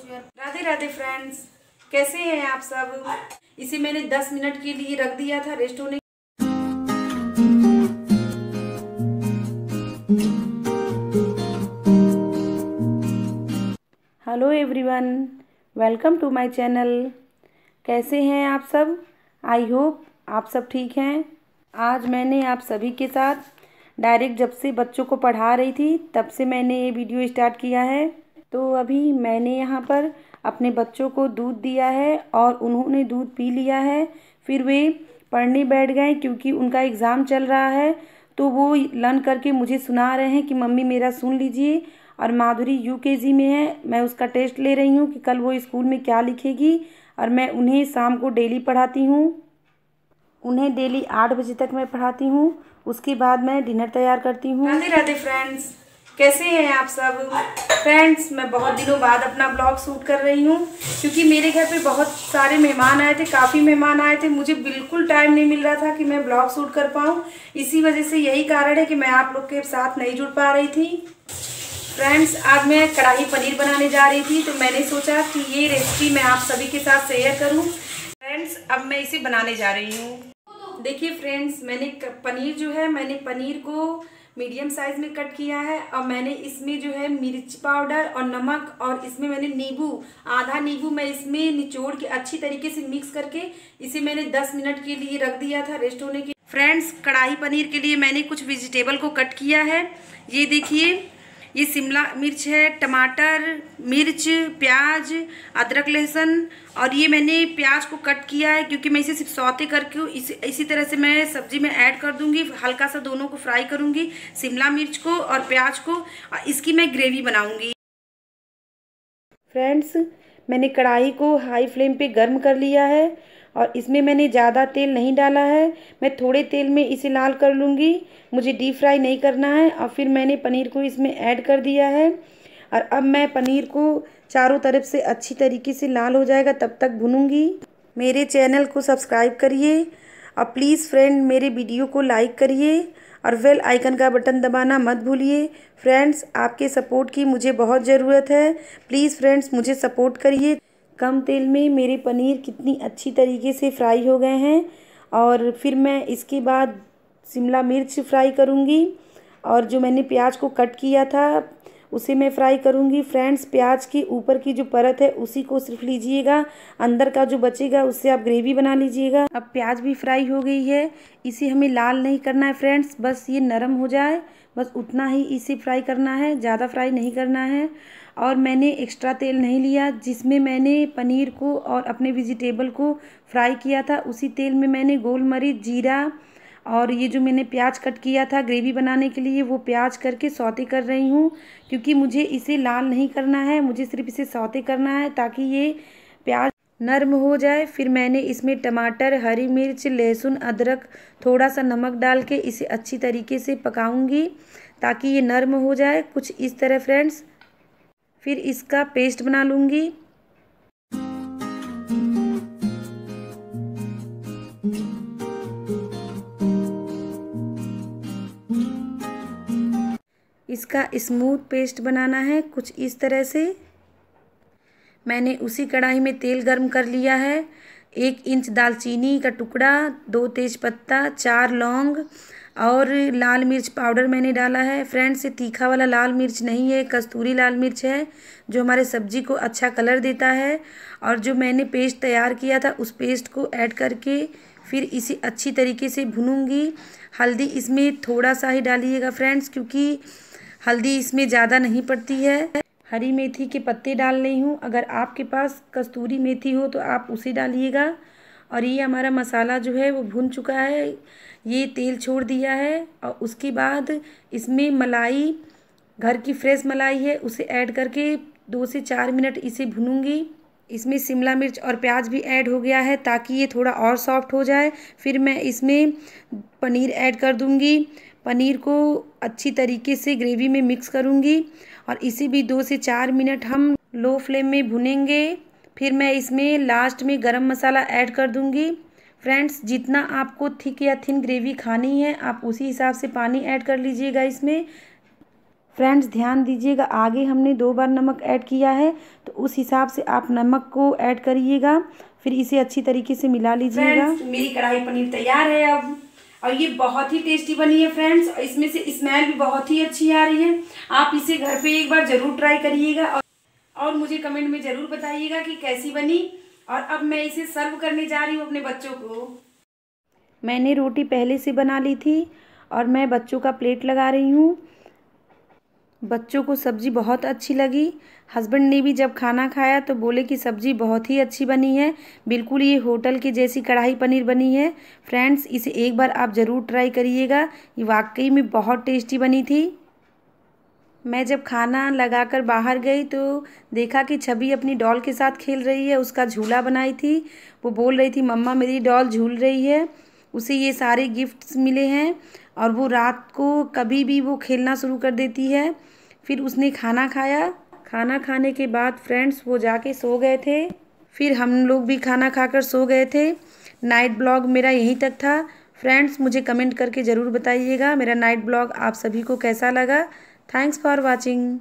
Radhe Radhe friends कैसे हैं आप सब इसे मैंने 10 मिनट के लिए रख दिया था रेस्ट होने hello everyone welcome to my channel कैसे हैं आप सब आई होप आप सब ठीक हैं आज मैंने आप सभी के साथ डायरेक्ट जब से बच्चों को पढ़ा रही थी तब से मैंने ये वीडियो स्टार्ट किया है तो अभी मैंने यहाँ पर अपने बच्चों को दूध दिया है और उन्होंने दूध पी लिया है फिर वे पढ़ने बैठ गए क्योंकि उनका एग्ज़ाम चल रहा है तो वो लर्न करके मुझे सुना रहे हैं कि मम्मी मेरा सुन लीजिए और माधुरी यूकेजी में है मैं उसका टेस्ट ले रही हूँ कि कल वो स्कूल में क्या लिखेगी और मैं उन्हें शाम को डेली पढ़ाती हूँ उन्हें डेली आठ बजे तक मैं पढ़ाती हूँ उसके बाद मैं डिनर तैयार करती हूँ राधे फ्रेंड्स कैसे हैं आप सब फ्रेंड्स मैं बहुत दिनों बाद अपना ब्लॉग शूट कर रही हूँ क्योंकि मेरे घर पे बहुत सारे मेहमान आए थे काफ़ी मेहमान आए थे मुझे बिल्कुल टाइम नहीं मिल रहा था कि मैं ब्लॉग शूट कर पाऊँ इसी वजह से यही कारण है कि मैं आप लोग के साथ नहीं जुड़ पा रही थी फ्रेंड्स आज मैं कढ़ाई पनीर बनाने जा रही थी तो मैंने सोचा कि ये रेसिपी मैं आप सभी के साथ शेयर करूँ फ्रेंड्स अब मैं इसे बनाने जा रही हूँ देखिए फ्रेंड्स मैंने पनीर जो है मैंने पनीर को मीडियम साइज में कट किया है और मैंने इसमें जो है मिर्च पाउडर और नमक और इसमें मैंने नींबू आधा नींबू मैं इसमें निचोड़ के अच्छी तरीके से मिक्स करके इसे मैंने 10 मिनट के लिए रख दिया था रेस्ट होने के फ्रेंड्स कढ़ाई पनीर के लिए मैंने कुछ वेजिटेबल को कट किया है ये देखिए ये शिमला मिर्च है टमाटर मिर्च प्याज अदरक लहसुन और ये मैंने प्याज को कट किया है क्योंकि मैं इसे सिर्फ सौते करके इसी इसी तरह से मैं सब्जी में ऐड कर दूंगी हल्का सा दोनों को फ्राई करूंगी शिमला मिर्च को और प्याज को और इसकी मैं ग्रेवी बनाऊंगी फ्रेंड्स मैंने कढ़ाई को हाई फ्लेम पे गर्म कर लिया है और इसमें मैंने ज़्यादा तेल नहीं डाला है मैं थोड़े तेल में इसे लाल कर लूँगी मुझे डीप फ्राई नहीं करना है और फिर मैंने पनीर को इसमें ऐड कर दिया है और अब मैं पनीर को चारों तरफ से अच्छी तरीके से लाल हो जाएगा तब तक भुनूँगी मेरे चैनल को सब्सक्राइब करिए और प्लीज़ फ्रेंड मेरे वीडियो को लाइक करिए और वेल आइकन का बटन दबाना मत भूलिए फ्रेंड्स आपके सपोर्ट की मुझे बहुत ज़रूरत है प्लीज़ फ्रेंड्स मुझे सपोर्ट करिए कम तेल में मेरे पनीर कितनी अच्छी तरीके से फ्राई हो गए हैं और फिर मैं इसके बाद शिमला मिर्च फ्राई करूँगी और जो मैंने प्याज को कट किया था उसी मैं फ्राई करूँगी फ्रेंड्स प्याज की ऊपर की जो परत है उसी को सिर्फ लीजिएगा अंदर का जो बचेगा उससे आप ग्रेवी बना लीजिएगा अब प्याज भी फ्राई हो गई है इसे हमें लाल नहीं करना है फ्रेंड्स बस ये नरम हो जाए बस उतना ही इसे फ्राई करना है ज़्यादा फ्राई नहीं करना है और मैंने एक्स्ट्रा तेल नहीं लिया जिसमें मैंने पनीर को और अपने वेजिटेबल को फ्राई किया था उसी तेल में मैंने गोल मरीच जीरा और ये जो मैंने प्याज कट किया था ग्रेवी बनाने के लिए वो प्याज करके सौते कर रही हूँ क्योंकि मुझे इसे लाल नहीं करना है मुझे सिर्फ इसे सौते करना है ताकि ये प्याज नर्म हो जाए फिर मैंने इसमें टमाटर हरी मिर्च लहसुन अदरक थोड़ा सा नमक डाल के इसे अच्छी तरीके से पकाऊंगी ताकि ये नर्म हो जाए कुछ इस तरह फ्रेंड्स फिर इसका पेस्ट बना लूँगी इसका स्मूथ पेस्ट बनाना है कुछ इस तरह से मैंने उसी कढ़ाई में तेल गर्म कर लिया है एक इंच दालचीनी का टुकड़ा दो तेज़पत्ता चार लौंग और लाल मिर्च पाउडर मैंने डाला है फ्रेंड्स ये तीखा वाला लाल मिर्च नहीं है कस्तूरी लाल मिर्च है जो हमारे सब्जी को अच्छा कलर देता है और जो मैंने पेस्ट तैयार किया था उस पेस्ट को ऐड करके फिर इसे अच्छी तरीके से भुनूंगी हल्दी इसमें थोड़ा सा ही डालिएगा फ्रेंड्स क्योंकि हल्दी इसमें ज़्यादा नहीं पड़ती है हरी मेथी के पत्ते डाल रही हूँ अगर आपके पास कस्तूरी मेथी हो तो आप उसे डालिएगा और ये हमारा मसाला जो है वो भुन चुका है ये तेल छोड़ दिया है और उसके बाद इसमें मलाई घर की फ्रेश मलाई है उसे ऐड करके दो से चार मिनट इसे भुनूंगी इसमें शिमला मिर्च और प्याज भी ऐड हो गया है ताकि ये थोड़ा और सॉफ्ट हो जाए फिर मैं इसमें पनीर ऐड कर दूंगी पनीर को अच्छी तरीके से ग्रेवी में मिक्स करूँगी और इसे भी दो से चार मिनट हम लो फ्लेम में भुनेंगे फिर मैं इसमें लास्ट में गरम मसाला ऐड कर दूँगी फ्रेंड्स जितना आपको थिक या थिन ग्रेवी खानी है आप उसी हिसाब से पानी ऐड कर लीजिएगा इसमें फ्रेंड्स ध्यान दीजिएगा आगे हमने दो बार नमक ऐड किया है तो उस हिसाब से आप नमक को ऐड करिएगा फिर इसे अच्छी तरीके से मिला लीजिएगा मेरी कढ़ाई पनीर तैयार है अब और ये बहुत ही टेस्टी बनी है फ्रेंड्स और इसमें से स्मेल भी बहुत ही अच्छी आ रही है आप इसे घर पे एक बार ज़रूर ट्राई करिएगा और, और मुझे कमेंट में ज़रूर बताइएगा कि कैसी बनी और अब मैं इसे सर्व करने जा रही हूँ अपने बच्चों को मैंने रोटी पहले से बना ली थी और मैं बच्चों का प्लेट लगा रही हूँ बच्चों को सब्ज़ी बहुत अच्छी लगी हस्बैंड ने भी जब खाना खाया तो बोले कि सब्ज़ी बहुत ही अच्छी बनी है बिल्कुल ये होटल के जैसी कढ़ाई पनीर बनी है फ्रेंड्स इसे एक बार आप ज़रूर ट्राई करिएगा ये वाकई में बहुत टेस्टी बनी थी मैं जब खाना लगाकर बाहर गई तो देखा कि छवि अपनी डॉल के साथ खेल रही है उसका झूला बनाई थी वो बोल रही थी मम्मा मेरी डॉल झूल रही है उसे ये सारे गिफ्ट्स मिले हैं और वो रात को कभी भी वो खेलना शुरू कर देती है फिर उसने खाना खाया खाना खाने के बाद फ्रेंड्स वो जाके सो गए थे फिर हम लोग भी खाना खाकर सो गए थे नाइट ब्लॉग मेरा यहीं तक था फ्रेंड्स मुझे कमेंट करके ज़रूर बताइएगा मेरा नाइट ब्लॉग आप सभी को कैसा लगा थैंक्स फॉर वॉचिंग